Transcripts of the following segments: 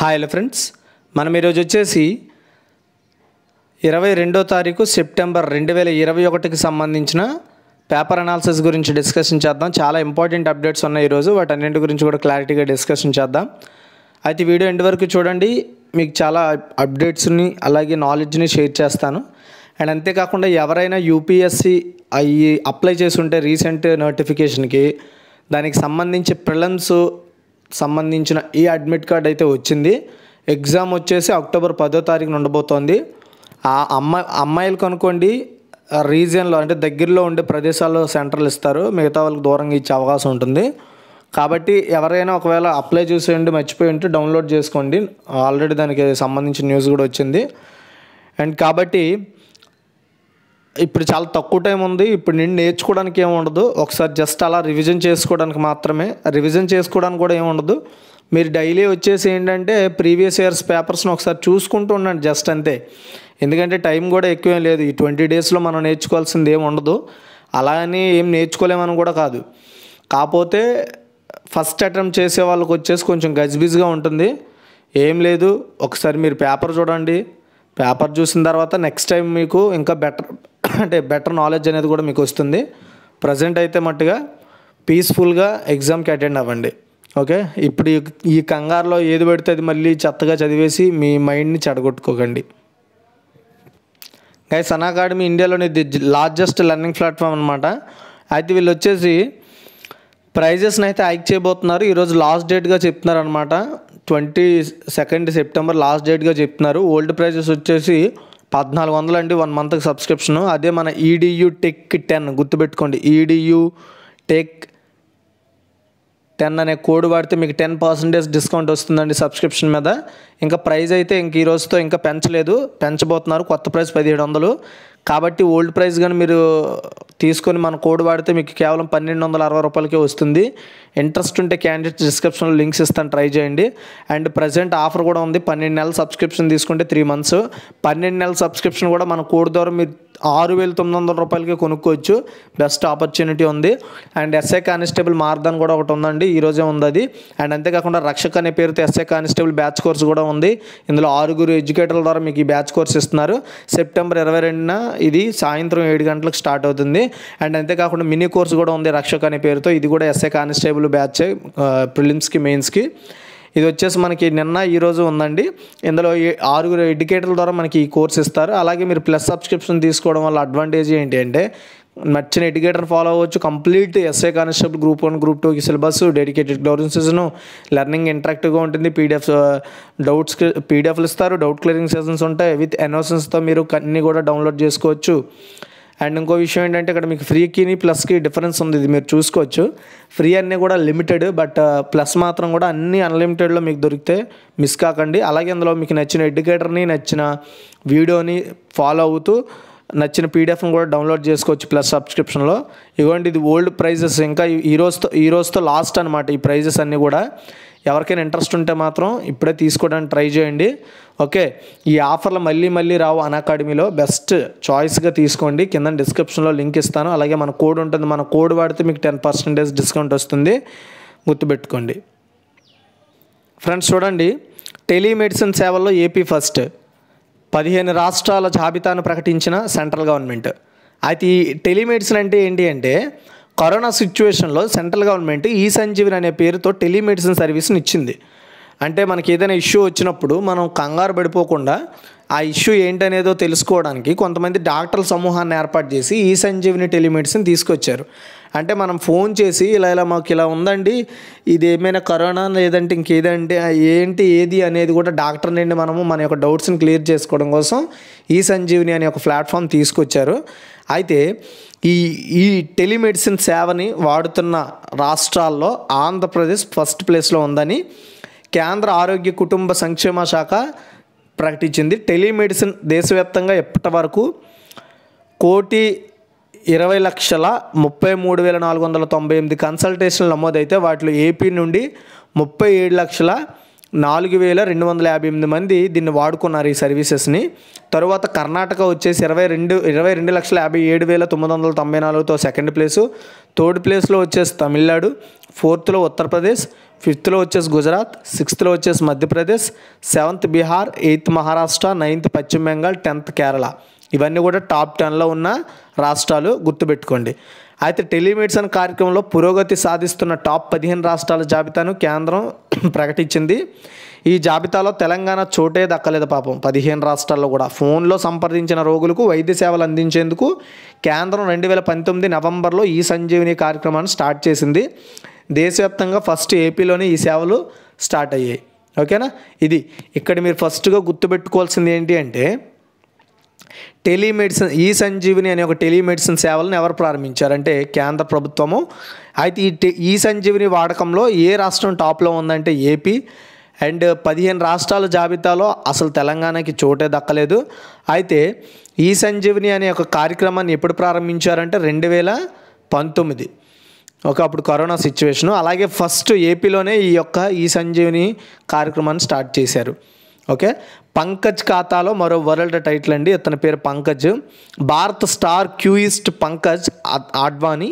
hi hello friends మనం ఈరోజు వచ్చేసి ఇరవై రెండో తారీఖు సెప్టెంబర్ రెండు వేల ఇరవై ఒకటికి సంబంధించిన పేపర్ అనాలిసిస్ గురించి డిస్కషన్ చేద్దాం చాలా ఇంపార్టెంట్ అప్డేట్స్ ఉన్నాయి ఈరోజు వాటి అన్నింటి గురించి కూడా క్లారిటీగా డిస్కషన్ చేద్దాం అయితే వీడియో ఎండ్ వరకు చూడండి మీకు చాలా అప్డేట్స్ని అలాగే నాలెడ్జ్ని షేర్ చేస్తాను అండ్ అంతేకాకుండా ఎవరైనా యూపీఎస్సి అవి అప్లై చేసి ఉంటే రీసెంట్ నోటిఫికేషన్కి దానికి సంబంధించి ప్రిలమ్స్ సంబంధించిన ఈ అడ్మిట్ కార్డ్ అయితే వచ్చింది ఎగ్జామ్ వచ్చేసి అక్టోబర్ పదో తారీఖున ఉండబోతోంది ఆ అమ్మాయి అమ్మాయిలు కనుకోండి రీజియన్లో అంటే దగ్గరలో ఉండే ప్రదేశాల్లో సెంటర్లు ఇస్తారు మిగతా వాళ్ళకి దూరంగా ఇచ్చే అవకాశం ఉంటుంది కాబట్టి ఎవరైనా ఒకవేళ అప్లై చేసేయండి మర్చిపోయి ఉంటే డౌన్లోడ్ చేసుకోండి ఆల్రెడీ దానికి సంబంధించిన న్యూస్ కూడా వచ్చింది అండ్ కాబట్టి ఇప్పుడు చాలా తక్కువ టైం ఉంది ఇప్పుడు నేను నేర్చుకోవడానికి ఏమి ఉండదు ఒకసారి జస్ట్ అలా రివిజన్ చేసుకోవడానికి మాత్రమే రివిజన్ చేసుకోవడానికి కూడా ఏమి ఉండదు మీరు డైలీ వచ్చేసి ఏంటంటే ప్రీవియస్ ఇయర్స్ పేపర్స్ని ఒకసారి చూసుకుంటూ ఉండండి జస్ట్ అంతే ఎందుకంటే టైం కూడా ఎక్కువేం లేదు ఈ ట్వంటీ డేస్లో మనం నేర్చుకోవాల్సింది ఏమి ఉండదు అలా అని ఏం నేర్చుకోలేమని కూడా కాదు కాకపోతే ఫస్ట్ అటెంప్ట్ చేసే వాళ్ళకి వచ్చేసి కొంచెం గజిబిజిగా ఉంటుంది ఏం లేదు ఒకసారి మీరు పేపర్ చూడండి పేపర్ చూసిన తర్వాత నెక్స్ట్ టైం మీకు ఇంకా బెటర్ అంటే బెటర్ నాలెడ్జ్ అనేది కూడా మీకు వస్తుంది ప్రజెంట్ అయితే మట్టుగా పీస్ఫుల్గా ఎగ్జామ్కి అటెండ్ అవ్వండి ఓకే ఇప్పుడు ఈ కంగారులో ఏది పెడితే అది మళ్ళీ చెత్తగా చదివేసి మీ మైండ్ని చెడగొట్టుకోకండి గైస్ అన్ అకాడమీ ఇండియాలోని ది లార్జెస్ట్ లెర్నింగ్ ప్లాట్ఫామ్ అనమాట అయితే వీళ్ళు వచ్చేసి ప్రైజెస్ని అయితే హైక్ చేయబోతున్నారు ఈరోజు లాస్ట్ డేట్గా చెప్తున్నారు అనమాట ట్వంటీ సెకండ్ సెప్టెంబర్ లాస్ట్ డేట్గా చెప్తున్నారు ఓల్డ్ ప్రైజెస్ వచ్చేసి పద్నాలుగు వందలు అండి వన్ మంత్కి సబ్స్క్రిప్షన్ అదే మన ఈడియూ టెక్ టెన్ గుర్తుపెట్టుకోండి ఈడియూ టెక్ టెన్ అనే కోడ్ వాడితే మీకు టెన్ పర్సెంటేజ్ డిస్కౌంట్ వస్తుందండి సబ్స్క్రిప్షన్ మీద ఇంకా ప్రైస్ అయితే ఇంక ఈ రోజుతో ఇంకా పెంచలేదు పెంచబోతున్నారు కొత్త ప్రైస్ పదిహేడు వందలు కాబట్టి ఓల్డ్ ప్రైస్ కానీ మీరు తీసుకొని మన కోడ్ వాడితే మీకు కేవలం పన్నెండు వందల అరవై రూపాయలకే వస్తుంది ఇంట్రెస్ట్ ఉంటే క్యాండిడేట్ డిస్క్రిప్షన్లో లింక్స్ ఇస్తాను ట్రై చేయండి అండ్ ప్రజెంట్ ఆఫర్ కూడా ఉంది పన్నెండు నెలల సబ్స్క్రిప్షన్ తీసుకుంటే త్రీ మంత్స్ పన్నెండు నెలల సబ్స్క్రిప్షన్ కూడా మన కోడ్ ద్వారా మీరు ఆరు వేల తొమ్మిది వందల రూపాయలకి కొనుక్కోవచ్చు బెస్ట్ ఆపర్చునిటీ ఉంది అండ్ ఎస్ఐ కానిస్టేబుల్ మార్దాన్ కూడా ఒకటి ఉందండి ఈరోజే ఉంది అది అండ్ అంతేకాకుండా రక్షక్ అనే పేరుతో ఎస్ఐ కానిస్టేబుల్ బ్యాచ్ కోర్స్ కూడా ఉంది ఇందులో ఆరుగురు ఎడ్యుకేటర్ల ద్వారా మీకు ఈ బ్యాచ్ కోర్స్ ఇస్తున్నారు సెప్టెంబర్ ఇరవై రెండున ఇది సాయంత్రం ఏడు గంటలకు స్టార్ట్ అవుతుంది అండ్ అంతేకాకుండా మినీ కోర్స్ కూడా ఉంది రక్షక్ అనే పేరుతో ఇది కూడా ఎస్ఏ కానిస్టేబుల్ బ్యాచ్ ప్రిలిమ్స్కి మెయిన్స్కి ఇది వచ్చేసి మనకి నిన్న ఈరోజు ఉందండి ఇందులో ఆరుగురు ఎడ్యుకేటర్ల ద్వారా మనకి ఈ కోర్స్ ఇస్తారు అలాగే మీరు ప్లస్ సబ్స్క్రిప్షన్ తీసుకోవడం వల్ల అడ్వాంటేజ్ ఏంటి అంటే నచ్చిన ఎడ్యుకేటర్ ఫాలో అవ్వచ్చు complete SA constable group one group టూకి syllabus dedicated clearing session learning ఇంట్రాక్టివ్గా ఉంటుంది పీడిఎఫ్ డౌట్స్ పీడిఎఫ్లు ఇస్తారు డౌట్ క్లియరింగ్ సీజన్స్ ఉంటాయి విత్ ఎనోసెన్స్తో మీరు అన్నీ కూడా డౌన్లోడ్ చేసుకోవచ్చు అండ్ ఇంకో విషయం ఏంటంటే ఇక్కడ మీకు ఫ్రీకిని ప్లస్కి డిఫరెన్స్ ఉంది ఇది మీరు చూసుకోవచ్చు ఫ్రీ అన్నీ కూడా లిమిటెడ్ బట్ ప్లస్ మాత్రం కూడా అన్నీ అన్లిమిటెడ్లో మీకు దొరికితే మిస్ కాకండి అలాగే అందులో మీకు నచ్చిన ఎడ్యుకేటర్ని నచ్చిన వీడియోని ఫాలో అవుతూ నచ్చిన పీడిఎఫ్ని కూడా డౌన్లోడ్ చేసుకోవచ్చు ప్లస్ సబ్స్క్రిప్షన్లో ఇవ్వండి ఇది ఓల్డ్ ప్రైజెస్ ఇంకా ఈ రోజుతో ఈ రోజుతో లాస్ట్ అనమాట ఈ ప్రైజెస్ అన్నీ కూడా ఎవరికైనా ఇంట్రెస్ట్ ఉంటే మాత్రం ఇప్పుడే తీసుకోవడానికి ట్రై చేయండి ఓకే ఈ ఆఫర్లు మళ్ళీ మళ్ళీ రావు అన్ అకాడమీలో బెస్ట్ చాయిస్గా తీసుకోండి కింద డిస్క్రిప్షన్లో లింక్ ఇస్తాను అలాగే మన కోడ్ ఉంటుంది మన కోడ్ వాడితే మీకు టెన్ పర్సెంటేజ్ డిస్కౌంట్ వస్తుంది గుర్తుపెట్టుకోండి ఫ్రెండ్స్ చూడండి టెలిమెడిసిన్ సేవల్లో ఏపీ ఫస్ట్ పదిహేను రాష్ట్రాల జాబితాను ప్రకటించిన సెంట్రల్ గవర్నమెంట్ అయితే ఈ టెలిమెడిసిన్ అంటే ఏంటి అంటే కరోనా సిచ్యువేషన్లో సెంట్రల్ గవర్నమెంట్ ఈ సంజీవిని అనే పేరుతో టెలిమెడిసిన్ సర్వీస్ని ఇచ్చింది అంటే మనకి ఏదైనా ఇష్యూ వచ్చినప్పుడు మనం కంగారు పడిపోకుండా ఆ ఇష్యూ ఏంటనేదో తెలుసుకోవడానికి కొంతమంది డాక్టర్ల సమూహాన్ని ఏర్పాటు చేసి ఈ సంజీవిని టెలిమెడిసిన్ తీసుకొచ్చారు అంటే మనం ఫోన్ చేసి ఇలా ఇలా మాకు ఇలా ఉందండి ఇది ఏమైనా కరోనా లేదంటే ఇంకేదంటే ఏంటి ఏది అనేది కూడా డాక్టర్ నుండి మనము మన యొక్క డౌట్స్ని క్లియర్ చేసుకోవడం కోసం ఈ సంజీవిని అనే ఒక ప్లాట్ఫామ్ తీసుకొచ్చారు అయితే ఈ ఈ టెలిమెడిసిన్ సేవని వాడుతున్న రాష్ట్రాల్లో ఆంధ్రప్రదేశ్ ఫస్ట్ ప్లేస్లో ఉందని కేంద్ర ఆరోగ్య కుటుంబ సంక్షేమ శాఖ ప్రకటించింది టెలిమెడిసిన్ దేశవ్యాప్తంగా ఎప్పటి వరకు కోటి ఇరవై లక్షల ముప్పై మూడు వేల నాలుగు వందల తొంభై ఎనిమిది కన్సల్టేషన్లు నమోదైతే వాటిలో ఏపీ నుండి ముప్పై ఏడు లక్షల నాలుగు వేల రెండు వందల యాభై ఎనిమిది మంది దీన్ని వాడుకున్నారు ఈ సర్వీసెస్ని తరువాత కర్ణాటక వచ్చేసి ఇరవై రెండు ఇరవై రెండు లక్షల యాభై ఏడు వేల తొమ్మిది వందల తొంభై నాలుగుతో సెకండ్ ప్లేసు థర్డ్ ప్లేస్లో వచ్చేసి తమిళనాడు ఫోర్త్లో ఉత్తరప్రదేశ్ ఫిఫ్త్లో వచ్చేసి గుజరాత్ సిక్స్త్లో వచ్చేసి Madhya Pradesh seventh Bihar eighth Maharashtra ninth Paschim Bengal tenth Kerala ఇవన్నీ కూడా టాప్ టెన్లో ఉన్న రాష్ట్రాలు గుర్తుపెట్టుకోండి అయితే టెలిమెడిసిన్ కార్యక్రమంలో పురోగతి సాధిస్తున్న టాప్ పదిహేను రాష్ట్రాల జాబితాను కేంద్రం ప్రకటించింది ఈ జాబితాలో తెలంగాణ చోటే దక్కలేదు పాపం పదిహేను రాష్ట్రాల్లో కూడా ఫోన్లో సంప్రదించిన రోగులకు వైద్య సేవలు అందించేందుకు కేంద్రం రెండు వేల పంతొమ్మిది నవంబర్లో ఈ సంజీవిని కార్యక్రమాన్ని స్టార్ట్ చేసింది దేశవ్యాప్తంగా ఫస్ట్ ఏపీలోనే ఈ సేవలు స్టార్ట్ అయ్యాయి ఓకేనా ఇది ఇక్కడ మీరు ఫస్ట్గా గుర్తుపెట్టుకోవాల్సింది ఏంటి అంటే టెలిమెడిసిన్ ఈ సంజీవిని అనే ఒక టెలిమెడిసిన్ సేవలను ఎవరు ప్రారంభించారంటే కేంద్ర ప్రభుత్వము అయితే ఈ టె ఈ సంజీవిని వాడకంలో ఏ రాష్ట్రం టాప్లో ఉందంటే ఏపీ అండ్ పదిహేను రాష్ట్రాల జాబితాలో అసలు తెలంగాణకి చోటే దక్కలేదు అయితే ఈ సంజీవిని అనే ఒక కార్యక్రమాన్ని ఎప్పుడు ప్రారంభించారంటే రెండు వేల పంతొమ్మిది ఒక అప్పుడు కరోనా సిచ్యువేషను అలాగే ఫస్ట్ ఏపీలోనే ఈ యొక్క ఈ సంజీవిని కార్యక్రమాన్ని స్టార్ట్ చేశారు ఓకే పంకజ్ ఖాతాలో మరో వరల్డ్ టైటిల్ అండి ఇతని పేరు Pankaj Bharat star cueist Pankaj Advani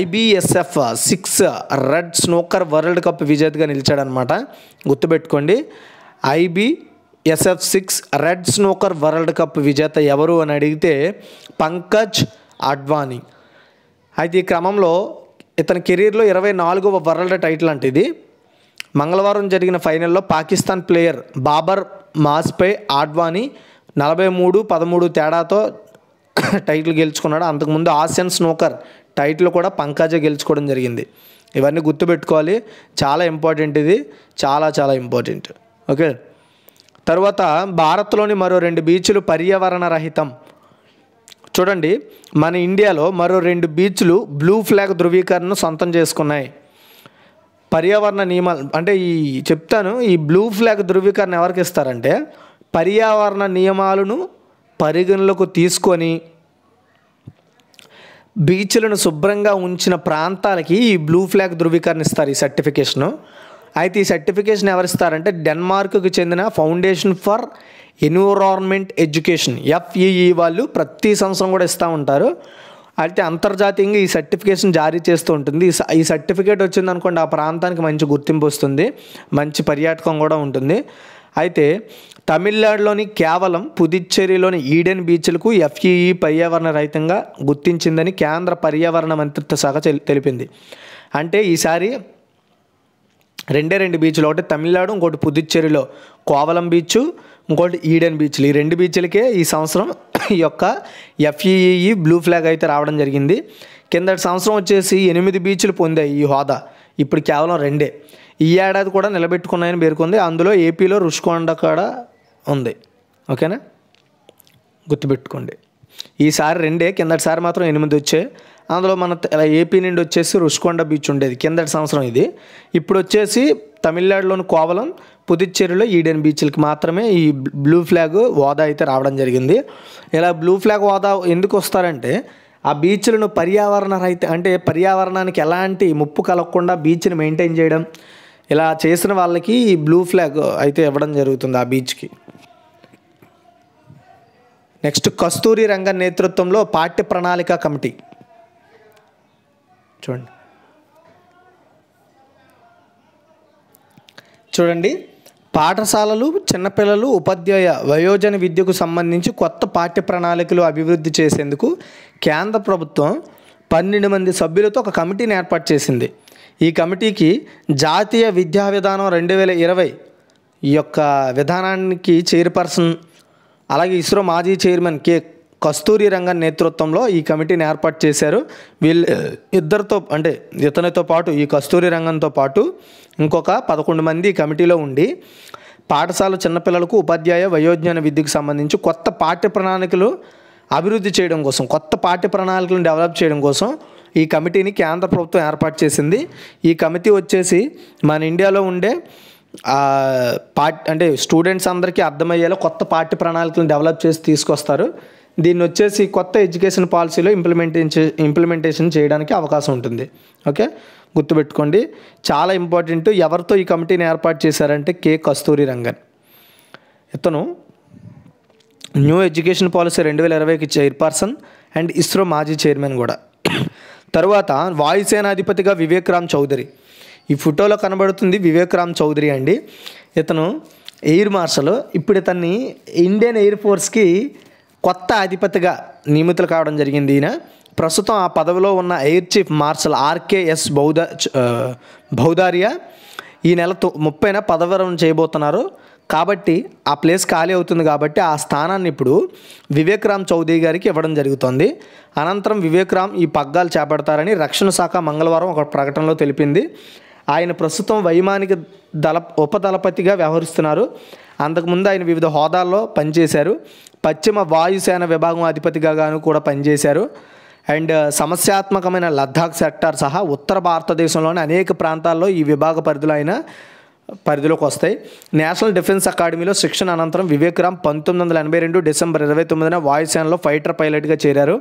IBSF six red snooker world cup విజేతగా నిలిచాడనమాట గుర్తుపెట్టుకోండి IB SF six red snooker world cup విజేత ఎవరు అని అడిగితే పంకజ్ అడ్వాణి అయితే ఈ క్రమంలో ఇతని కెరీర్లో ఇరవై నాలుగవ వరల్డ్ టైటిల్ అంటే ఇది మంగళవారం జరిగిన ఫైనల్లో పాకిస్తాన్ ప్లేయర్ బాబర్ మాస్పై ఆడ్వాణి నలభై మూడు పదమూడు తేడాతో టైటిల్ గెలుచుకున్నాడు అంతకుముందు ఆసియన్ స్నోకర్ టైటిల్ కూడా పంకజే గెలుచుకోవడం జరిగింది ఇవన్నీ గుర్తుపెట్టుకోవాలి చాలా ఇంపార్టెంట్ ఇది చాలా చాలా ఇంపార్టెంట్ ఓకే తర్వాత భారత్లోని మరో రెండు బీచ్లు పర్యావరణ రహితం చూడండి మన ఇండియాలో మరో రెండు బీచ్లు బ్లూ ఫ్లాగ్ ధృవీకరణను సొంతం చేసుకున్నాయి పర్యావరణ నియమాలు అంటే ఈ చెప్తాను ఈ బ్లూ ఫ్లాగ్ ధృవీకరణ ఎవరికి ఇస్తారంటే పర్యావరణ నియమాలను పరిగణలోకి తీసుకొని బీచ్లను శుభ్రంగా ఉంచిన ప్రాంతాలకి ఈ బ్లూ ఫ్లాగ్ ధృవీకరణ ఇస్తారు ఈ సర్టిఫికేషను అయితే ఈ సర్టిఫికేషన్ ఎవరిస్తారంటే డెన్మార్క్కి చెందిన foundation for environment education FEE వాళ్ళు ప్రతి సంవత్సరం కూడా ఇస్తూ ఉంటారు అయితే అంతర్జాతీయంగా ఈ సర్టిఫికేషన్ జారీ చేస్తూ ఉంటుంది ఈ సర్టిఫికేట్ వచ్చిందనుకోండి ఆ ప్రాంతానికి మంచి గుర్తింపు వస్తుంది మంచి పర్యాటకం కూడా ఉంటుంది అయితే తమిళనాడులోని కేవలం పుదుచ్చేరిలోని ఈడెన్ బీచ్లకు ఎఫ్ఈఈ పర్యావరణ రహితంగా గుర్తించిందని కేంద్ర పర్యావరణ మంత్రిత్వ శాఖ తెలిపింది అంటే ఈసారి రెండే రెండు బీచ్లు ఒకటి తమిళనాడు ఇంకోటి పుదుచ్చేరిలో కోవలం బీచ్ ఇంకోటి ఈడెన్ బీచ్లు ఈ రెండు బీచ్లకే ఈ సంవత్సరం ఈ యొక్క ఎఫ్ఈఈఈ బ్లూ ఫ్లాగ్ అయితే రావడం జరిగింది కిందటి సంవత్సరం వచ్చేసి ఎనిమిది బీచ్లు పొందాయి ఈ హోదా ఇప్పుడు కేవలం రెండే ఈ ఏడాది కూడా నిలబెట్టుకున్నాయని పేర్కొంది అందులో ఏపీలో రుషికొండ కూడా ఉంది ఓకేనా గుర్తుపెట్టుకోండి ఈసారి రెండే కిందటిసారి మాత్రం ఎనిమిది వచ్చే అందులో మన ఏపీ నుండి వచ్చేసి రుషికొండ బీచ్ ఉండేది కిందటి సంవత్సరం ఇది ఇప్పుడు వచ్చేసి తమిళనాడులోని కోవలం పుదుచ్చేరిలో ఈడెన్ బీచ్లకి మాత్రమే ఈ బ్లూ ఫ్లాగ్ హోదా అయితే రావడం జరిగింది ఇలా బ్లూ ఫ్లాగ్ హోదా ఎందుకు వస్తారంటే ఆ బీచ్లను పర్యావరణ రహిత అంటే పర్యావరణానికి ఎలాంటి ముప్పు కలగకుండా బీచ్ని మెయింటైన్ చేయడం ఇలా చేసిన వాళ్ళకి ఈ బ్లూ ఫ్లాగ్ అయితే ఇవ్వడం జరుగుతుంది ఆ బీచ్కి నెక్స్ట్ కస్తూరి రంగ నేతృత్వంలో పాఠ్య ప్రణాళిక కమిటీ చూడండి చూడండి పాఠశాలలు చిన్నపిల్లలు ఉపాధ్యాయ వయోజన విద్యకు సంబంధించి కొత్త పాఠ్య ప్రణాళికలు అభివృద్ధి చేసేందుకు కేంద్ర ప్రభుత్వం పన్నెండు మంది సభ్యులతో ఒక కమిటీని ఏర్పాటు చేసింది ఈ కమిటీకి జాతీయ విద్యా విధానం రెండు వేల ఇరవై యొక్క విధానానికి చైర్పర్సన్ అలాగే ఇస్రో మాజీ చైర్మన్ కే కస్తూరి రంగన్ నేతృత్వంలో ఈ కమిటీని ఏర్పాటు చేశారు వీళ్ళు ఇద్దరితో అంటే ఇతనితో పాటు ఈ కస్తూరి రంగంతో పాటు ఇంకొక పదకొండు మంది కమిటీలో ఉండి పాఠశాల చిన్నపిల్లలకు ఉపాధ్యాయ వయోజ్ఞాన విద్యకు సంబంధించి కొత్త పాఠ్య ప్రణాళికలు అభివృద్ధి చేయడం కోసం కొత్త పాఠ్య ప్రణాళికలను డెవలప్ చేయడం కోసం ఈ కమిటీని కేంద్ర ప్రభుత్వం ఏర్పాటు చేసింది ఈ కమిటీ వచ్చేసి మన ఇండియాలో ఉండే పా అంటే స్టూడెంట్స్ అందరికీ అర్థమయ్యేలా కొత్త పాఠ్య ప్రణాళికలను డెవలప్ చేసి తీసుకొస్తారు దీన్ని వచ్చేసి కొత్త ఎడ్యుకేషన్ పాలసీలో ఇంప్లిమెంటే ఇంప్లిమెంటేషన్ చేయడానికి అవకాశం ఉంటుంది ఓకే గుర్తుపెట్టుకోండి చాలా ఇంపార్టెంట్ ఎవరితో ఈ కమిటీని ఏర్పాటు చేశారంటే కె కస్తూరి రంగన్ ఇతను న్యూ ఎడ్యుకేషన్ పాలసీ రెండు వేల ఇరవైకి చైర్పర్సన్ అండ్ ఇస్రో మాజీ చైర్మన్ కూడా తరువాత వాయుసేనాధిపతిగా వివేక్ రామ్ చౌదరి ఈ ఫోటోలో కనబడుతుంది వివేక్ రామ్ చౌదరి అండి ఇతను ఎయిర్ మార్షల్ ఇప్పుడు ఇతన్ని ఇండియన్ ఎయిర్ ఫోర్స్కి కొత్త అధిపతిగా నియమితులు కావడం జరిగింది ఈయన ప్రస్తుతం ఆ పదవిలో ఉన్న ఎయిర్ చీఫ్ మార్షల్ ఆర్కేఎస్ బౌద బౌదారియా ఈ నెల ముప్పైన పదవరం చేయబోతున్నారు కాబట్టి ఆ ప్లేస్ ఖాళీ అవుతుంది కాబట్టి ఆ స్థానాన్ని ఇప్పుడు వివేక్ రామ్ చౌదరి గారికి ఇవ్వడం జరుగుతోంది అనంతరం వివేక్ రామ్ ఈ పగ్గాలు చేపడతారని రక్షణ శాఖ మంగళవారం ఒక ప్రకటనలో తెలిపింది ఆయన ప్రస్తుతం వైమానిక దళ ఉపదళపతిగా వ్యవహరిస్తున్నారు అంతకుముందు ఆయన వివిధ హోదాల్లో పనిచేశారు పశ్చిమ వాయుసేన విభాగం అధిపతిగా గాను కూడా పనిచేశారు అండ్ సమస్యాత్మకమైన లద్దాఖ్ సెక్టార్ సహా ఉత్తర భారతదేశంలోని అనేక ప్రాంతాల్లో ఈ విభాగ పరిధిలో ఆయన పరిధిలోకి వస్తాయి నేషనల్ డిఫెన్స్ అకాడమీలో శిక్షణ అనంతరం వివేక్ రామ్ పంతొమ్మిది వందల ఎనభై రెండు డిసెంబర్ ఇరవై తొమ్మిదిన వాయుసేనలో ఫైటర్ పైలట్గా చేరారు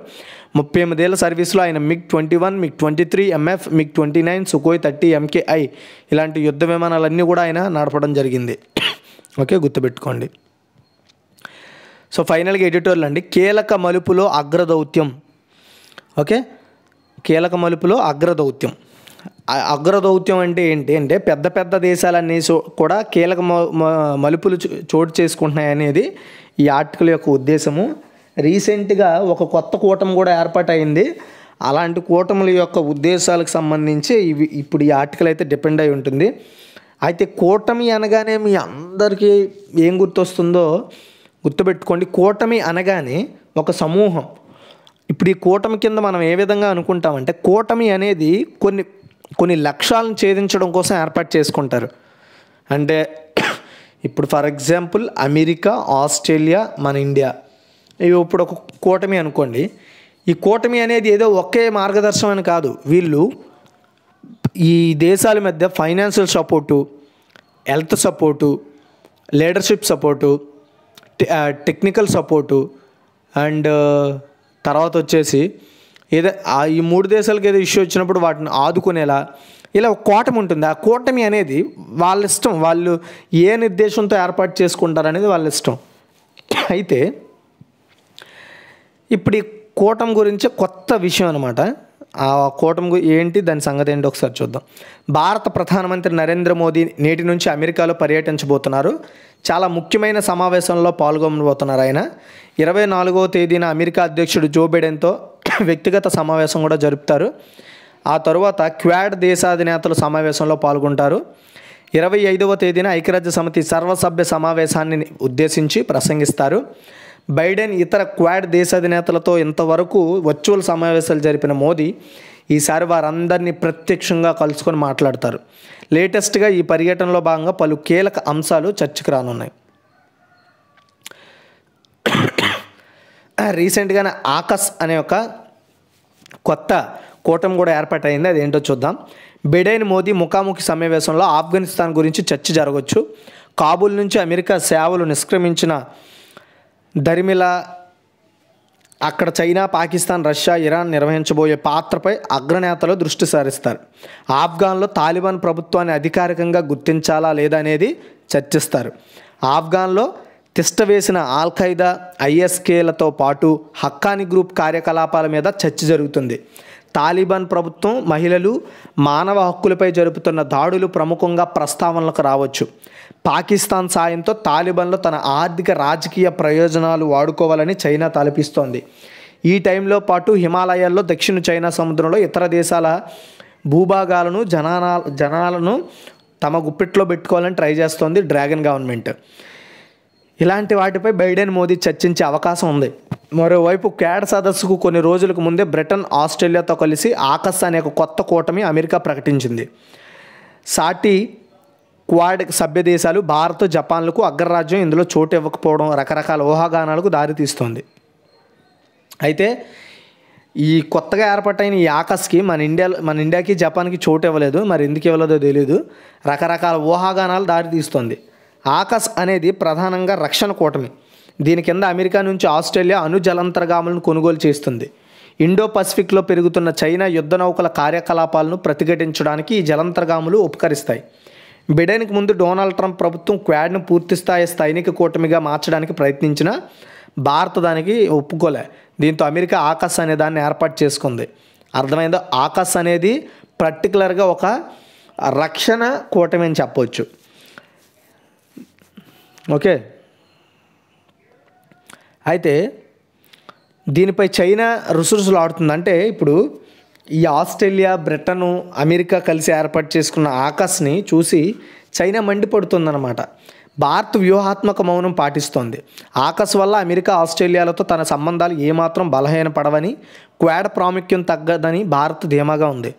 ముప్పై ఎనిమిదేళ్ల సర్వీస్లో ఆయన MiG twenty one MiG twenty three MF MiG twenty nine Sukhoi thirty MKI ఇలాంటి యుద్ధ విమానాలన్నీ కూడా ఆయన నడపడం జరిగింది ఓకే గుర్తుపెట్టుకోండి సో ఫైనల్గా ఎడిటోర్లు అండి కీలక మలుపులో అగ్రదౌత్యం ఓకే కీలక మలుపులో అగ్రదౌత్యం అగ్రదౌత్యం అంటే ఏంటి అంటే పెద్ద పెద్ద దేశాలన్నీ కూడా కీలక మలుపులు చోటు చేసుకుంటున్నాయి అనేది ఈ ఆర్టికల్ యొక్క ఉద్దేశము రీసెంట్గా ఒక కొత్త కూటమి కూడా ఏర్పాటైంది అలాంటి కూటముల యొక్క ఉద్దేశాలకు సంబంధించి ఇవి ఇప్పుడు ఈ ఆర్టికల్ అయితే డిపెండ్ అయి ఉంటుంది అయితే కూటమి అనగానే మీ అందరికీ ఏం గుర్తొస్తుందో గుర్తుపెట్టుకోండి కూటమి అనగానే ఒక సమూహం ఇప్పుడు ఈ కూటమి కింద మనం ఏ విధంగా అనుకుంటామంటే కూటమి అనేది కొన్ని కొన్ని లక్ష్యాలను ఛేదించడం కోసం ఏర్పాటు చేసుకుంటారు అంటే ఇప్పుడు ఫర్ ఎగ్జాంపుల్ అమెరికా ఆస్ట్రేలియా మన ఇండియా ఇవి ఇప్పుడు ఒక కూటమి అనుకోండి ఈ కూటమి అనేది ఏదో ఒకే మార్గదర్శనం అని కాదు వీళ్ళు ఈ దేశాల మధ్య financial support health support leadership support technical support and తర్వాత వచ్చేసి ఏదో ఈ మూడు దేశాలకు ఏదో ఇష్యూ వచ్చినప్పుడు వాటిని ఆదుకునేలా ఇలా ఒక కూటమి ఉంటుంది ఆ కూటమి అనేది వాళ్ళ ఇష్టం వాళ్ళు ఏ నిర్దేశంతో ఏర్పాటు చేసుకుంటారనేది వాళ్ళ ఇష్టం అయితే ఇప్పుడు ఈ కూటమి గురించి కొత్త విషయం అనమాట ఆ కూటమి ఏంటి దాని సంగతి ఏంటి ఒకసారి చూద్దాం భారత ప్రధానమంత్రి నరేంద్ర మోదీ నేటి నుంచి అమెరికాలో పర్యటించబోతున్నారు చాలా ముఖ్యమైన సమావేశంలో పాల్గొనబోతున్నారు ఆయన ఇరవై నాలుగవ తేదీన అమెరికా అధ్యక్షుడు జో బైడెన్తో వ్యక్తిగత సమావేశం కూడా జరుపుతారు ఆ తరువాత క్వాడ్ దేశాధినేతలు సమావేశంలో పాల్గొంటారు ఇరవై ఐదవ తేదీన ఐక్యరాజ్య సమితి సర్వసభ్య సమావేశాన్ని ఉద్దేశించి ప్రసంగిస్తారు బైడెన్ ఇతర క్వాడ్ దేశాధినేతలతో ఇంతవరకు వర్చువల్ సమావేశాలు జరిపిన మోదీ ఈసారి వారందరినీ ప్రత్యక్షంగా కలుసుకొని మాట్లాడతారు లేటెస్ట్గా ఈ పర్యటనలో భాగంగా పలు కీలక అంశాలు చర్చకు రానున్నాయి రీసెంట్గానే ఆకస్ అనే ఒక కొత్త కూటమి కూడా ఏర్పాటైంది అది ఏంటో చూద్దాం బిడైన్ మోదీ ముఖాముఖి సమావేశంలో ఆఫ్ఘనిస్తాన్ గురించి చర్చ జరగవచ్చు కాబూల్ నుంచి అమెరికా సేవలు నిష్క్రమించిన దరిమిల అక్కడ చైనా పాకిస్తాన్ రష్యా ఇరాన్ నిర్వహించబోయే పాత్రపై అగ్రనేతలు దృష్టి సారిస్తారు ఆఫ్ఘాన్లో తాలిబాన్ ప్రభుత్వాన్ని అధికారికంగా గుర్తించాలా లేదా అనేది చర్చిస్తారు ఆఫ్ఘాన్లో తిష్ట వేసిన ఆల్ ఖైదా ఐఎస్కేలతో పాటు హక్కాని గ్రూప్ కార్యకలాపాల మీద చర్చ జరుగుతుంది తాలిబాన్ ప్రభుత్వం మహిళలు మానవ హక్కులపై జరుపుతున్న దాడులు ప్రముఖంగా ప్రస్తావనలకు రావచ్చు పాకిస్తాన్ సాయంతో తాలిబాన్లు తన ఆర్థిక రాజకీయ ప్రయోజనాలు వాడుకోవాలని చైనా తలపిస్తోంది ఈ టైంలో పాటు హిమాలయాల్లో దక్షిణ చైనా సముద్రంలో ఇతర దేశాల భూభాగాలను జనాల జనాలను తమ గుప్పిట్లో పెట్టుకోవాలని ట్రై చేస్తోంది డ్రాగన్ గవర్నమెంట్ ఇలాంటి వాటిపై బైడెన్ మోదీ చర్చించే అవకాశం ఉంది మరోవైపు క్యాడ్ సదస్సుకు కొన్ని రోజులకు ముందే బ్రిటన్ ఆస్ట్రేలియాతో కలిసి ఆకస్ అనే ఒక కొత్త కూటమి అమెరికా ప్రకటించింది సాటి క్వాడ్ సభ్య దేశాలు భారత్ జపాన్లకు అగ్రరాజ్యం ఇందులో చోటు ఇవ్వకపోవడం రకరకాల ఊహాగానాలకు దారితీస్తోంది అయితే ఈ కొత్తగా ఏర్పాటైన ఈ ఆకస్కి మన ఇండియా మన ఇండియాకి జపాన్కి చోటు ఇవ్వలేదు మరి ఎందుకు ఇవ్వలేదో తెలియదు రకరకాల ఊహాగానాలు దారితీస్తుంది ఆకస్ అనేది ప్రధానంగా రక్షణ కూటమి దీని కింద అమెరికా నుంచి ఆస్ట్రేలియా అను జలంతర్గాములను కొనుగోలు చేస్తుంది ఇండో పసిఫిక్లో పెరుగుతున్న చైనా యుద్ధ నౌకల కార్యకలాపాలను ప్రతిఘటించడానికి ఈ జలంతర్గాములు ఉపకరిస్తాయి బిడెన్కి ముందు డొనాల్డ్ ట్రంప్ ప్రభుత్వం క్వాడ్ను పూర్తిస్థాయి స్థైనిక కూటమిగా మార్చడానికి ప్రయత్నించిన భారత దానికి ఒప్పుకోలే దీంతో అమెరికా ఆకాశ అనే దాన్ని ఏర్పాటు చేసుకుంది అర్థమైందో ఆకాశ అనేది పర్టికులర్గా ఒక రక్షణ కూటమి అని చెప్పవచ్చు ఓకే అయితే దీనిపై చైనా రుసురుసులు ఆడుతుంది అంటే ఇప్పుడు ఈ ఆస్ట్రేలియా బ్రిటను అమెరికా కలిసి ఏర్పాటు చేసుకున్న ఆకాశ్ని చూసి చైనా మండిపడుతుందన్నమాట భారత్ వ్యూహాత్మక మౌనం పాటిస్తోంది ఆకాశ్ వల్ల అమెరికా ఆస్ట్రేలియాలతో తన సంబంధాలు ఏమాత్రం బలహీన పడవని క్వాడ్ ప్రాముఖ్యం తగ్గదని భారత్ ధీమాగా ఉంది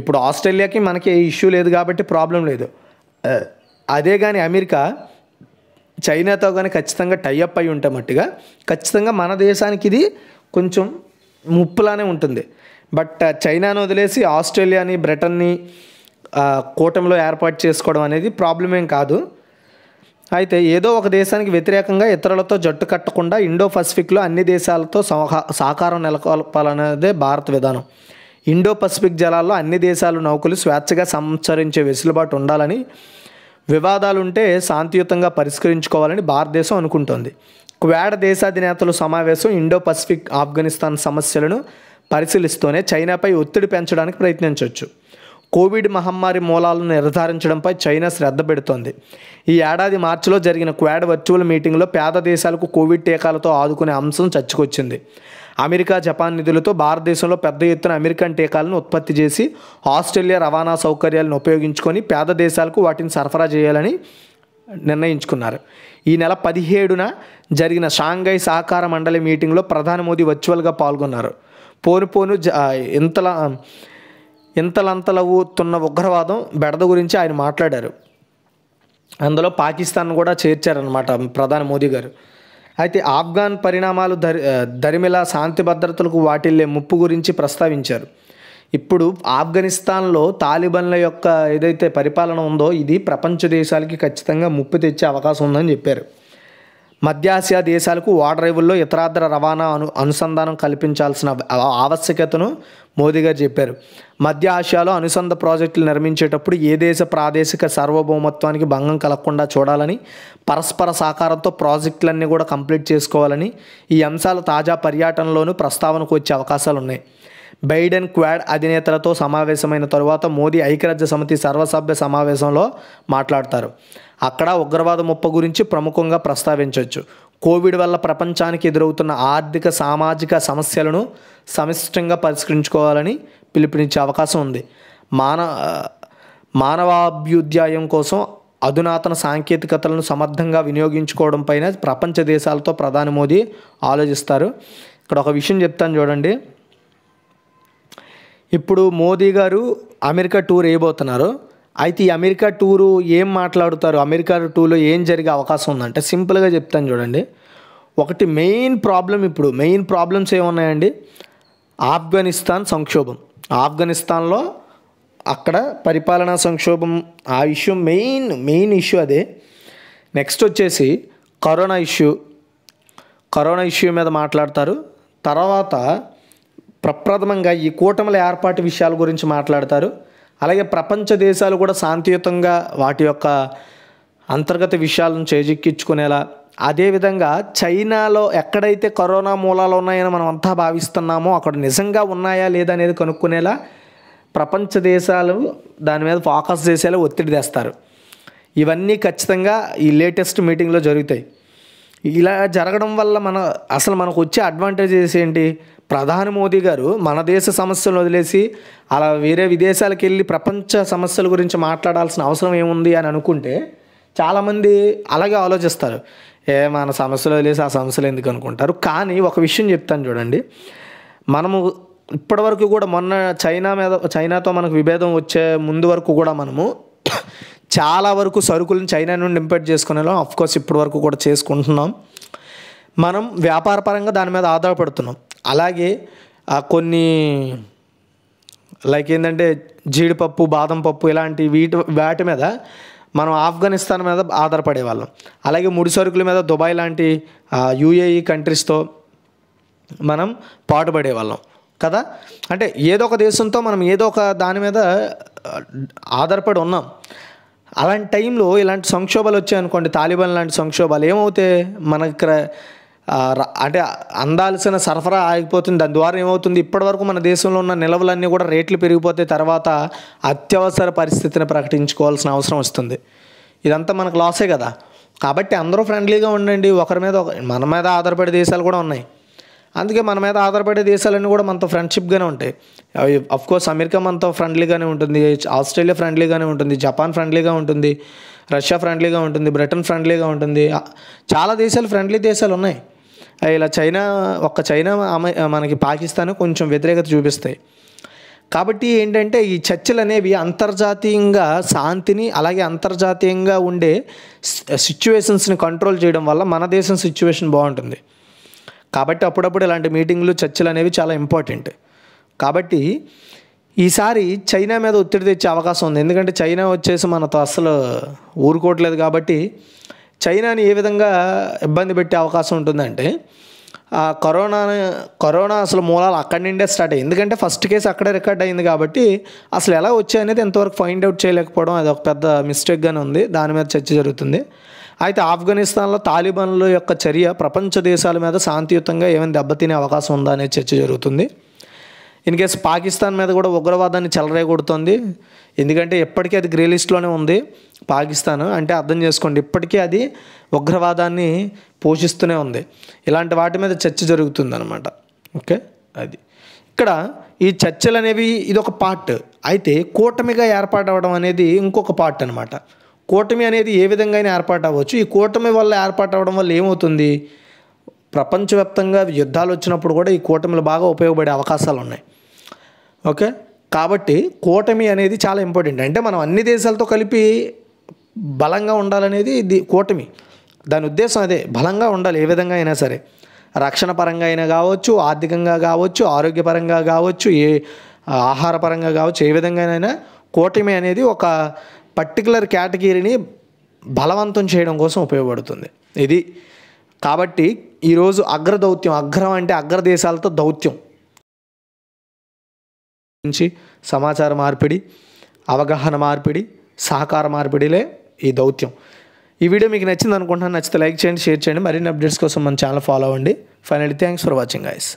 ఇప్పుడు ఆస్ట్రేలియాకి మనకి ఇష్యూ లేదు కాబట్టి ప్రాబ్లం లేదు అదే కానీ అమెరికా చైనాతో కానీ ఖచ్చితంగా టైఅప్ అయి ఉంటే మట్టుగా ఖచ్చితంగా మన దేశానికి ఇది కొంచెం ముప్పులానే ఉంటుంది బట్ uh, చైనాను వదిలేసి ఆస్ట్రేలియాని బ్రిటన్ని కూటమిలో ఏర్పాటు చేసుకోవడం అనేది ప్రాబ్లం ఏం కాదు అయితే ఏదో ఒక దేశానికి వ్యతిరేకంగా ఇతరులతో జట్టు కట్టకుండా ఇండో పసిఫిక్లో అన్ని దేశాలతో సహకారం నెలకొల్పాలనేదే భారత విధానం ఇండో పసిఫిక్ జలాల్లో అన్ని దేశాలు నౌకలు స్వేచ్ఛగా సంచరించే వెసులుబాటు ఉండాలని వివాదాలుంటే శాంతియుతంగా పరిష్కరించుకోవాలని భారతదేశం అనుకుంటోంది క్వాడ్ దేశాధినేతలు సమావేశం ఇండో పసిఫిక్ ఆఫ్ఘనిస్తాన్ సమస్యలను పరిశీలిస్తూనే చైనాపై ఒత్తిడి పెంచడానికి ప్రయత్నించవచ్చు కోవిడ్ మహమ్మారి మూలాలను నిర్ధారించడంపై చైనా శ్రద్ధ పెడుతోంది ఈ ఏడాది మార్చిలో జరిగిన క్వాడ్ వర్చువల్ మీటింగ్లో పేద దేశాలకు కోవిడ్ టీకాలతో ఆదుకునే అంశం చచ్చుకొచ్చింది అమెరికా జపాన్ నిధులతో భారతదేశంలో పెద్ద ఎత్తున అమెరికన్ టీకాలను ఉత్పత్తి చేసి ఆస్ట్రేలియా రవాణా సౌకర్యాలను ఉపయోగించుకొని పేద దేశాలకు వాటిని సరఫరా చేయాలని నిర్ణయించుకున్నారు ఈ నెల పదిహేడున జరిగిన షాంఘై సహకార మండలి మీటింగ్లో ప్రధాని మోదీ వర్చువల్గా పాల్గొన్నారు పోను పోను ఇంతలా ఇంతలంతలవుతున్న ఉగ్రవాదం బెడద గురించి ఆయన మాట్లాడారు అందులో పాకిస్తాన్ కూడా చేర్చారనమాట ప్రధాని మోదీ గారు అయితే ఆఫ్ఘాన్ పరిణామాలు దరి దరిమిలా శాంతి భద్రతలకు వాటిల్లే ముప్పు గురించి ప్రస్తావించారు ఇప్పుడు ఆఫ్ఘనిస్తాన్లో తాలిబన్ల యొక్క ఏదైతే పరిపాలన ఉందో ఇది ప్రపంచ దేశాలకి ఖచ్చితంగా ముప్పు తెచ్చే అవకాశం ఉందని చెప్పారు మధ్యాసియా దేశాలకు ఓడరేవుల్లో ఇతరాధ్ర రవాణా అను అనుసంధానం కల్పించాల్సిన ఆవశ్యకతను మోదీ గారు చెప్పారు మధ్య ఆసియాలో అనుసంధ ప్రాజెక్టులు నిర్మించేటప్పుడు ఏ దేశ ప్రాదేశిక సార్వభౌమత్వానికి భంగం కలగకుండా చూడాలని పరస్పర సహకారంతో ప్రాజెక్టులన్నీ కూడా కంప్లీట్ చేసుకోవాలని ఈ అంశాలు తాజా పర్యటనలోనూ ప్రస్తావనకు వచ్చే అవకాశాలు ఉన్నాయి బైడెన్ క్వాడ్ అధినేతలతో సమావేశమైన తరువాత మోదీ ఐక్యరాజ్య సమితి సర్వసభ్య సమావేశంలో మాట్లాడతారు అక్కడ ఉగ్రవాద ముప్ప గురించి ప్రముఖంగా ప్రస్తావించవచ్చు కోవిడ్ వల్ల ప్రపంచానికి ఎదురవుతున్న ఆర్థిక సామాజిక సమస్యలను సమిష్టంగా పరిష్కరించుకోవాలని పిలుపునిచ్చే అవకాశం ఉంది మాన మానవాభ్యుద్యాయం కోసం అధునాతన సాంకేతికతలను సమర్థంగా వినియోగించుకోవడం పైన ప్రపంచ దేశాలతో ప్రధాని మోదీ ఆలోచిస్తారు ఇక్కడ ఒక విషయం చెప్తాను చూడండి ఇప్పుడు మోదీ గారు అమెరికా టూర్ వేయబోతున్నారు అయితే ఈ అమెరికా టూరు ఏం మాట్లాడుతారు అమెరికా టూలో ఏం జరిగే అవకాశం ఉందంటే సింపుల్గా చెప్తాను చూడండి ఒకటి మెయిన్ ప్రాబ్లం ఇప్పుడు మెయిన్ ప్రాబ్లమ్స్ ఏమున్నాయండి ఆఫ్ఘనిస్తాన్ సంక్షోభం ఆఫ్ఘనిస్తాన్లో అక్కడ పరిపాలనా సంక్షోభం ఆ ఇష్యూ మెయిన్ మెయిన్ ఇష్యూ అదే నెక్స్ట్ వచ్చేసి కరోనా ఇష్యూ కరోనా ఇష్యూ మీద మాట్లాడతారు తర్వాత ప్రప్రథమంగా ఈ కూటమిల ఏర్పాటు విషయాల గురించి మాట్లాడతారు అలాగే ప్రపంచ దేశాలు కూడా శాంతియుతంగా వాటి యొక్క అంతర్గత విషయాలను చేజిక్కించుకునేలా అదేవిధంగా చైనాలో ఎక్కడైతే కరోనా మూలాలు ఉన్నాయని మనం అంతా భావిస్తున్నామో అక్కడ నిజంగా ఉన్నాయా లేదా అనేది కనుక్కునేలా ప్రపంచ దేశాలు దాని మీద ఫోకస్ చేసేలా ఒత్తిడి తెస్తారు ఇవన్నీ ఖచ్చితంగా ఈ లేటెస్ట్ మీటింగ్లో జరుగుతాయి ఇలా జరగడం వల్ల మన అసలు మనకు వచ్చే అడ్వాంటేజెస్ ఏంటి ప్రధాని మోదీ గారు మన దేశ సమస్యలను వదిలేసి అలా వేరే విదేశాలకు వెళ్ళి ప్రపంచ సమస్యల గురించి మాట్లాడాల్సిన అవసరం ఏముంది అని అనుకుంటే చాలామంది అలాగే ఆలోచిస్తారు ఏ మన సమస్యలు వదిలేసి ఆ సమస్యలు ఎందుకు అనుకుంటారు కానీ ఒక విషయం చెప్తాను చూడండి మనము ఇప్పటివరకు కూడా మొన్న చైనా మీద చైనాతో మనకు విభేదం వచ్చే ముందు వరకు కూడా మనము చాలా వరకు సరుకులను చైనా నుండి ఇంపోర్ట్ చేసుకునేలా కోర్స్ ఇప్పటి వరకు కూడా చేసుకుంటున్నాం మనం వ్యాపారపరంగా దాని మీద ఆధారపడుతున్నాం అలాగే కొన్ని లైక్ ఏంటంటే జీడిపప్పు బాదం పప్పు ఇలాంటి వీటి వాటి మీద మనం ఆఫ్ఘనిస్తాన్ మీద ఆధారపడే వాళ్ళం అలాగే ముడి సరుకుల మీద దుబాయ్ లాంటి యూఏఈ కంట్రీస్తో మనం పాటుపడే వాళ్ళం కదా అంటే ఏదో ఒక దేశంతో మనం ఏదో ఒక దాని మీద ఆధారపడి ఉన్నాం అలాంటి టైంలో ఇలాంటి సంక్షోభాలు వచ్చాయనుకోండి తాలిబాన్ లాంటి సంక్షోభాలు ఏమవుతే మనకి అంటే అందాల్సిన సరఫరా ఆగిపోతుంది దాని ద్వారా ఏమవుతుంది ఇప్పటివరకు మన దేశంలో ఉన్న నిల్వలన్నీ కూడా రేట్లు పెరిగిపోతే తర్వాత అత్యవసర పరిస్థితిని ప్రకటించుకోవాల్సిన అవసరం వస్తుంది ఇదంతా మనకు లాసే కదా కాబట్టి అందరూ ఫ్రెండ్లీగా ఉండండి ఒకరి మీద మన మీద ఆధారపడే దేశాలు కూడా ఉన్నాయి అందుకే మన మీద ఆధారపడే దేశాలన్నీ కూడా మనతో ఫ్రెండ్షిప్గానే ఉంటాయి అవి కోర్స్ అమెరికా మనతో ఫ్రెండ్లీగానే ఉంటుంది ఆస్ట్రేలియా ఫ్రెండ్లీగానే ఉంటుంది జపాన్ ఫ్రెండ్లీగా ఉంటుంది రష్యా ఫ్రెండ్లీగా ఉంటుంది బ్రిటన్ ఫ్రెండ్లీగా ఉంటుంది చాలా దేశాలు ఫ్రెండ్లీ దేశాలు ఉన్నాయి ఇలా చైనా ఒక్క చైనా మనకి పాకిస్తాన్ కొంచెం వ్యతిరేకత చూపిస్తాయి కాబట్టి ఏంటంటే ఈ చర్చలు అనేవి అంతర్జాతీయంగా శాంతిని అలాగే అంతర్జాతీయంగా ఉండే సిచ్యువేషన్స్ని కంట్రోల్ చేయడం వల్ల మన దేశం సిచ్యువేషన్ బాగుంటుంది కాబట్టి అప్పుడప్పుడు ఇలాంటి మీటింగ్లు చర్చలు అనేవి చాలా ఇంపార్టెంట్ కాబట్టి ఈసారి చైనా మీద ఒత్తిడి తెచ్చే అవకాశం ఉంది ఎందుకంటే చైనా వచ్చేసి మనతో అసలు ఊరుకోవట్లేదు కాబట్టి చైనాని ఏ విధంగా ఇబ్బంది పెట్టే అవకాశం ఉంటుందంటే ఆ కరోనా కరోనా అసలు మూలాలు అక్కడి నుండే స్టార్ట్ అయ్యింది ఎందుకంటే ఫస్ట్ కేసు అక్కడే రికార్డ్ అయింది కాబట్టి అసలు ఎలా వచ్చాయనేది అనేది ఎంతవరకు ఫైండ్ అవుట్ చేయలేకపోవడం అది ఒక పెద్ద మిస్టేక్గానే ఉంది దాని మీద చర్చ జరుగుతుంది అయితే ఆఫ్ఘనిస్తాన్లో తాలిబాన్ల యొక్క చర్య ప్రపంచ దేశాల మీద శాంతియుతంగా ఏమైనా దెబ్బతినే అవకాశం ఉందా అనే చర్చ జరుగుతుంది ఇన్ కేస్ పాకిస్తాన్ మీద కూడా ఉగ్రవాదాన్ని చెలరేగొడుతుంది ఎందుకంటే ఇప్పటికీ అది గ్రే లిస్ట్లోనే ఉంది పాకిస్తాన్ అంటే అర్థం చేసుకోండి ఇప్పటికీ అది ఉగ్రవాదాన్ని పోషిస్తూనే ఉంది ఇలాంటి వాటి మీద చర్చ అనమాట ఓకే అది ఇక్కడ ఈ చర్చలు అనేవి ఇది ఒక పార్ట్ అయితే కూటమిగా ఏర్పాటు అవ్వడం అనేది ఇంకొక పార్ట్ అనమాట కూటమి అనేది ఏ విధంగా ఏర్పాటు అవ్వచ్చు ఈ కూటమి వల్ల ఏర్పాటు అవ్వడం వల్ల ఏమవుతుంది ప్రపంచవ్యాప్తంగా యుద్ధాలు వచ్చినప్పుడు కూడా ఈ కూటమిలు బాగా ఉపయోగపడే అవకాశాలు ఉన్నాయి ఓకే కాబట్టి కూటమి అనేది చాలా ఇంపార్టెంట్ అంటే మనం అన్ని దేశాలతో కలిపి బలంగా ఉండాలనేది ఇది కూటమి దాని ఉద్దేశం అదే బలంగా ఉండాలి ఏ విధంగా అయినా సరే రక్షణ పరంగా అయినా కావచ్చు ఆర్థికంగా కావచ్చు ఆరోగ్యపరంగా కావచ్చు ఏ ఆహారపరంగా కావచ్చు ఏ విధంగా అయినా కూటమి అనేది ఒక పర్టికులర్ కేటగిరీని బలవంతం చేయడం కోసం ఉపయోగపడుతుంది ఇది కాబట్టి ఈరోజు అగ్ర దౌత్యం అగ్రం అంటే అగ్ర దేశాలతో దౌత్యం నుంచి సమాచార మార్పిడి అవగాహన మార్పిడి సహకార మార్పిడిలే ఈ దౌత్యం ఈ వీడియో మీకు నచ్చింది అనుకుంటున్నాను నచ్చితే లైక్ చేయండి షేర్ చేయండి మరిన్ని అప్డేట్స్ కోసం మన ఛానల్ ఫాలో అవ్వండి finally thanks for watching guys